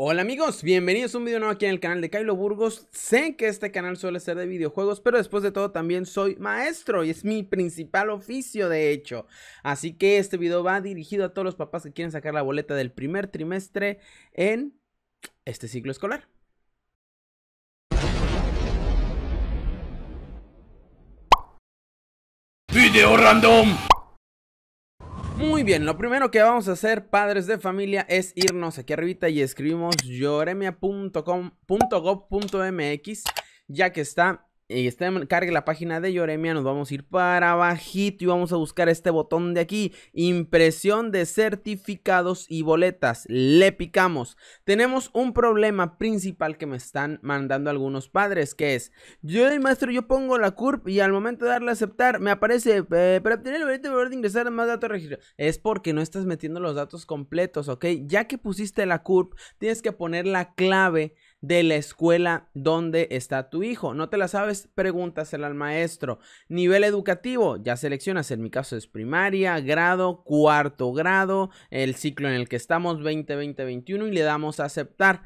Hola amigos, bienvenidos a un video nuevo aquí en el canal de Kylo Burgos. Sé que este canal suele ser de videojuegos, pero después de todo también soy maestro y es mi principal oficio de hecho. Así que este video va dirigido a todos los papás que quieren sacar la boleta del primer trimestre en este ciclo escolar. Video random. Muy bien, lo primero que vamos a hacer, padres de familia, es irnos aquí arriba y escribimos yoremia.com.gov.mx, ya que está y está, cargue la página de Yoremia, nos vamos a ir para bajito y vamos a buscar este botón de aquí, impresión de certificados y boletas, le picamos. Tenemos un problema principal que me están mandando algunos padres, que es, yo el maestro, yo pongo la CURP y al momento de darle a aceptar, me aparece, eh, pero para el derecho de ingresar más datos registrados. Es porque no estás metiendo los datos completos, ¿ok? Ya que pusiste la CURP, tienes que poner la clave de la escuela donde está tu hijo. ¿No te la sabes? Pregúntasela al maestro. Nivel educativo, ya seleccionas, en mi caso es primaria, grado, cuarto grado, el ciclo en el que estamos 2020, 2021 21 y le damos a aceptar.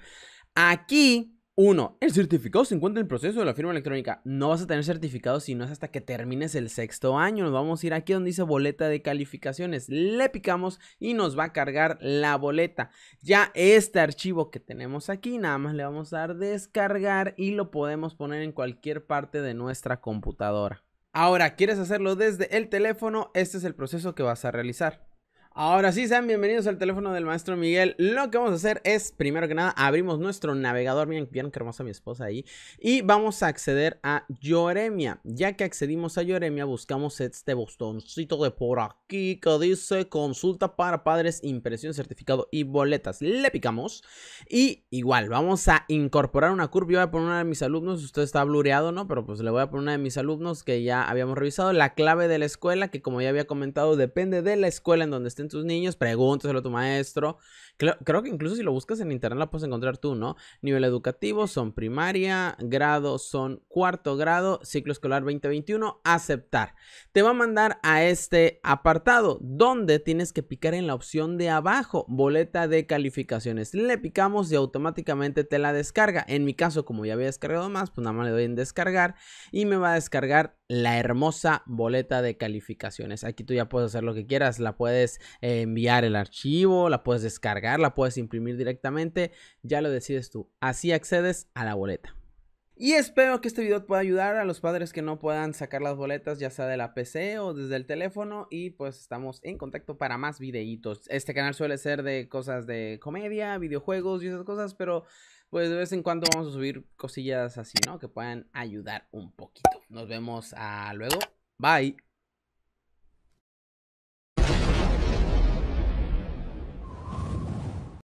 Aquí 1. El certificado se encuentra en el proceso de la firma electrónica. No vas a tener certificado si no es hasta que termines el sexto año. Nos vamos a ir aquí donde dice boleta de calificaciones. Le picamos y nos va a cargar la boleta. Ya este archivo que tenemos aquí, nada más le vamos a dar descargar y lo podemos poner en cualquier parte de nuestra computadora. Ahora, ¿quieres hacerlo desde el teléfono? Este es el proceso que vas a realizar. Ahora sí, sean bienvenidos al teléfono del maestro Miguel. Lo que vamos a hacer es, primero que nada, abrimos nuestro navegador. Miren, bien que hermosa mi esposa ahí. Y vamos a acceder a Yoremia. Ya que accedimos a Yoremia, buscamos este bostoncito de por aquí que dice consulta para padres, impresión, certificado y boletas. Le picamos. Y igual, vamos a incorporar una curva. Yo voy a poner una de mis alumnos. Usted está blureado, ¿no? Pero pues le voy a poner una de mis alumnos que ya habíamos revisado. La clave de la escuela, que como ya había comentado, depende de la escuela en donde esté tus niños, pregúntaselo a tu maestro. Creo, creo, que incluso si lo buscas en internet la puedes encontrar tú, ¿no? Nivel educativo son primaria, grado son cuarto grado, ciclo escolar 2021, aceptar. Te va a mandar a este apartado donde tienes que picar en la opción de abajo, boleta de calificaciones. Le picamos y automáticamente te la descarga. En mi caso, como ya había descargado más, pues nada más le doy en descargar y me va a descargar la hermosa boleta de calificaciones. Aquí tú ya puedes hacer lo que quieras, la puedes eh, enviar el archivo, la puedes descargar, la puedes imprimir directamente, ya lo decides tú. Así accedes a la boleta. Y espero que este video pueda ayudar a los padres que no puedan sacar las boletas ya sea de la PC o desde el teléfono y pues estamos en contacto para más videitos. Este canal suele ser de cosas de comedia, videojuegos y esas cosas, pero pues de vez en cuando vamos a subir cosillas así, ¿no? Que puedan ayudar un poquito. Nos vemos a ah, luego. Bye.